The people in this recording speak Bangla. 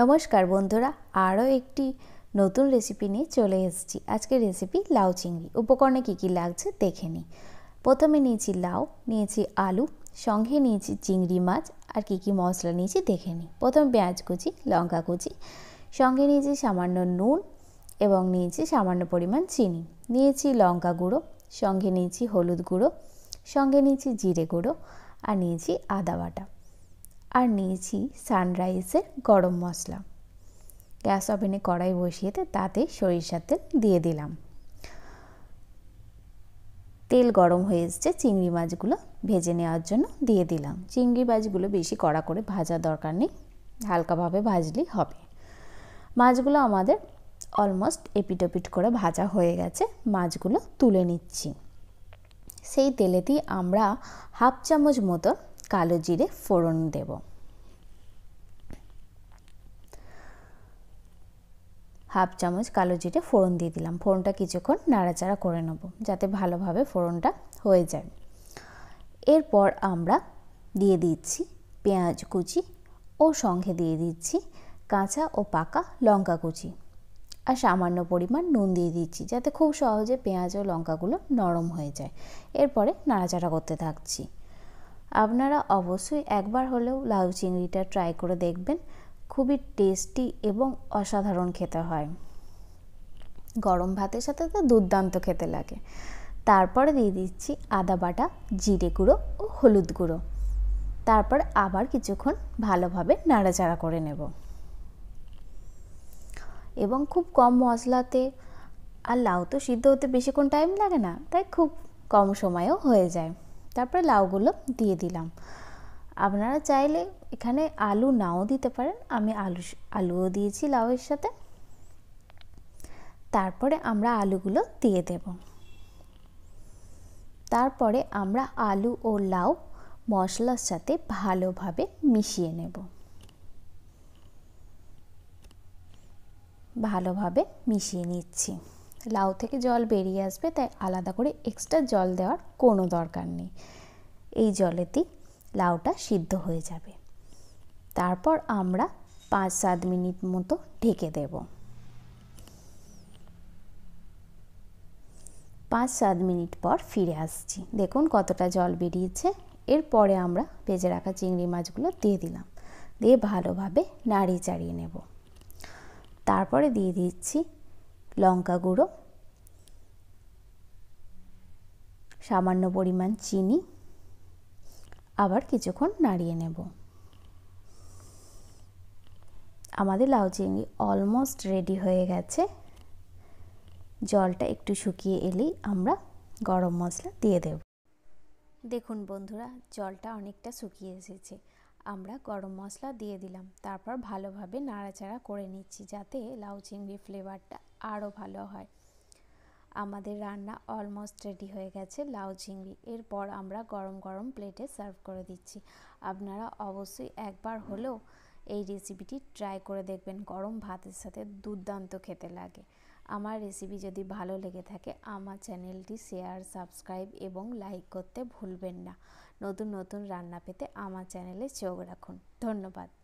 নমস্কার বন্ধুরা আরও একটি নতুন রেসিপি নিয়ে চলে এসেছি আজকের রেসিপি লাউ চিংড়ি উপকরণে কী কী লাগছে দেখে নিই প্রথমে নিয়েছি লাউ নিয়েছি আলু সঙ্গে নিয়েছি চিংড়ি মাছ আর কী কী মশলা নিয়েছি দেখে নিই প্রথম পেঁয়াজ কুচি লঙ্কা কুচি সঙ্গে নিয়েছি সামান্য নুন এবং নিয়েছি সামান্য পরিমাণ চিনি নিয়েছি লঙ্কা গুঁড়ো সঙ্গে নিয়েছি হলুদ গুঁড়ো সঙ্গে নিয়েছি জিরে গুঁড়ো আর নিয়েছি আদা বাটা আর নিয়েছি সানরাইজের গরম মশলা গ্যাস ওভেনে কড়াই বসিয়েতে তাতে সরিষার তেল দিয়ে দিলাম তেল গরম হয়ে এসছে চিংড়ি মাছগুলো ভেজে নেওয়ার জন্য দিয়ে দিলাম চিংড়ি মাছগুলো বেশি কড়া করে ভাজা দরকার নেই হালকাভাবে ভাজলেই হবে মাছগুলো আমাদের অলমোস্ট এপিটোপিট করে ভাজা হয়ে গেছে মাছগুলো তুলে নিচ্ছি সেই তেলেতেই আমরা হাফ চামচ মতো কালো জিরে ফোড়ন দেব হাফ চামচ কালো জিরে ফোড়ন দিয়ে দিলাম ফোড়নটা কিছুক্ষণ নাড়াচাড়া করে নেব যাতে ভালোভাবে ফোড়নটা হয়ে যায় এরপর আমরা দিয়ে দিচ্ছি পেঁয়াজ কুচি ও সঙ্গে দিয়ে দিচ্ছি কাঁচা ও পাকা লঙ্কা কুচি আর সামান্য পরিমাণ নুন দিয়ে দিচ্ছি যাতে খুব সহজে পেঁয়াজ ও লঙ্কাগুলো নরম হয়ে যায় এরপরে নাড়াচাড়া করতে থাকছি আপনারা অবশ্যই একবার হলেও লাউ চিংড়িটা ট্রাই করে দেখবেন খুবই টেস্টি এবং অসাধারণ খেতে হয় গরম ভাতের সাথে তো দুর্দান্ত খেতে লাগে তারপরে দিয়ে দিচ্ছি আদা বাটা জিরে গুঁড়ো ও হলুদ গুঁড়ো তারপর আবার কিছুক্ষণ ভালোভাবে নাড়াচাড়া করে নেব এবং খুব কম মশলাতে আর লাউ তো সিদ্ধ হতে বেশিক্ষণ টাইম লাগে না তাই খুব কম সময়েও হয়ে যায় তারপরে লাউগুলো দিয়ে দিলাম আপনারা চাইলে এখানে আলু নাও দিতে পারেন আমি আলু আলুও দিয়েছি লাউয়ের সাথে তারপরে আমরা আলুগুলো দিয়ে দেব তারপরে আমরা আলু ও লাউ মশলার সাথে ভালোভাবে মিশিয়ে নেব ভালোভাবে মিশিয়ে নিচ্ছি লাউ থেকে জল বেরিয়ে আসবে তাই আলাদা করে এক্সট্রা জল দেওয়ার কোনো দরকার নেই এই জলেতেই লাউটা সিদ্ধ হয়ে যাবে তারপর আমরা পাঁচ সাত মিনিট মতো ঢেকে দেব পাঁচ সাত মিনিট পর ফিরে আসছি দেখুন কতটা জল বেরিয়েছে এরপরে আমরা ভেজে রাখা চিংড়ি মাছগুলো দিয়ে দিলাম দিয়ে ভালোভাবে নাড়িয়ে চাড়িয়ে নেব তারপরে দিয়ে দিচ্ছি লঙ্কা গুঁড়ো সামান্য পরিমাণ চিনি আবার কিছুক্ষণ নাড়িয়ে নেব আমাদের লাউ চিংড়ি অলমোস্ট রেডি হয়ে গেছে জলটা একটু শুকিয়ে এলেই আমরা গরম মশলা দিয়ে দেব দেখুন বন্ধুরা জলটা অনেকটা শুকিয়ে এসেছে আমরা গরম মশলা দিয়ে দিলাম তারপর ভালোভাবে নাড়াচাড়া করে নিচ্ছি যাতে লাউ চিংড়ির ফ্লেভারটা আরও ভালো হয় আমাদের রান্না অলমোস্ট রেডি হয়ে গেছে লাউ চিংড়ি এরপর আমরা গরম গরম প্লেটে সার্ভ করে দিচ্ছি আপনারা অবশ্যই একবার হলেও এই রেসিপিটি ট্রাই করে দেখবেন গরম ভাতের সাথে দুর্দান্ত খেতে লাগে আমার রেসিপি যদি ভালো লেগে থাকে আমার চ্যানেলটি শেয়ার সাবস্ক্রাইব এবং লাইক করতে ভুলবেন না নতুন নতুন রান্না পেতে আমার চ্যানেলে চোখ রাখুন ধন্যবাদ